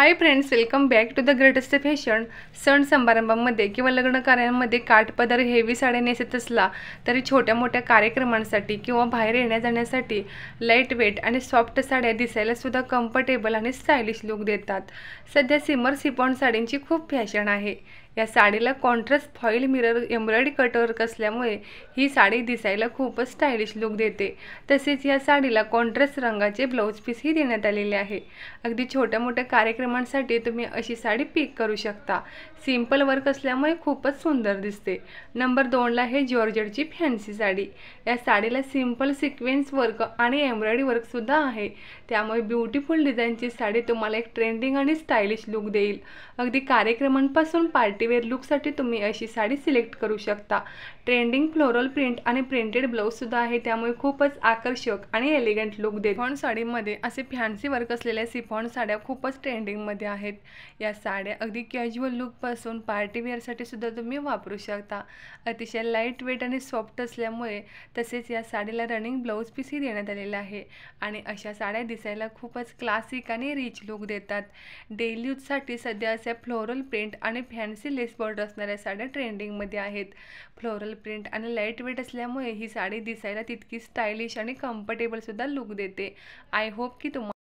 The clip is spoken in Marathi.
high friends welcome back to the greatest fashion सण समारंभामध्ये किंवा लग्न कार्यांमध्ये हेवी साड्या नेसत असला तरी छोट्या मोठ्या कार्यक्रमांसाठी किंवा बाहेर येण्या जाण्यासाठी लाईट वेट आणि सॉफ्ट साड्या दिसायलासुद्धा कम्फर्टेबल आणि स्टायलिश लुक देतात सध्या सिमर सिपॉन साडींची खूप फॅशन आहे या साडीला contrast foil mirror embroidery cutwork असल्यामुळे ही साडी दिसायला खूपच स्टायलिश लुक देते तसेच या साडीला कॉन्ट्रास्ट रंगाचे ब्लाऊज पीसही देण्यात आलेले आहे अगदी छोट्या मोठ्या कार्यक्रमांसाठी तुम्ही अशी साडी पिक करू शकता सिम्पल वर्क असल्यामुळे खूपच सुंदर दिसते नंबर दोनला हे जॉर्जटची फॅन्सी साडी या साडीला सिम्पल सिक्वेन्स वर्क आणि एम्ब्रॉयडरी वर्कसुद्धा आहे त्यामुळे ब्युटिफुल डिझाईनची साडी तुम्हाला एक ट्रेंडिंग आणि स्टायलिश लुक देईल अगदी कार्यक्रमांपासून पार्टी पार्टीवेअर लुकसाठी तुम्ही अशी साडी सिलेक्ट करू शकता ट्रेंडिंग फ्लोरल प्रिंट आणि प्रिंटेड ब्लाऊजसुद्धा आहे त्यामुळे खूपच आकर्षक आणि एलिगंट लुक दे फॉन साडीमध्ये असे फॅन्सी वर्क असलेल्या सिफॉन साड्या खूपच ट्रेंडिंगमध्ये आहेत या साड्या अगदी कॅज्युअल लुकपासून पार्टीवेअरसाठी सुद्धा तुम्ही वापरू शकता अतिशय लाईट वेट आणि सॉफ्ट असल्यामुळे तसेच या साडीला रनिंग ब्लाऊज पीसही देण्यात आलेला आहे आणि अशा साड्या दिसायला खूपच क्लासिक आणि रिच लुक देतात डेली यूजसाठी सध्या असे फ्लोरल प्रिंट आणि फॅन्सी लेस बॉर्डर असणाऱ्या साड्या ट्रेंडिंगमध्ये आहेत फ्लोरल प्रिंट आणि लाईट वेट असल्यामुळे ही साडी दिसायला तितकी स्टायलिश आणि कम्फर्टेबलसुद्धा लुक देते आय होप की तुम्हाला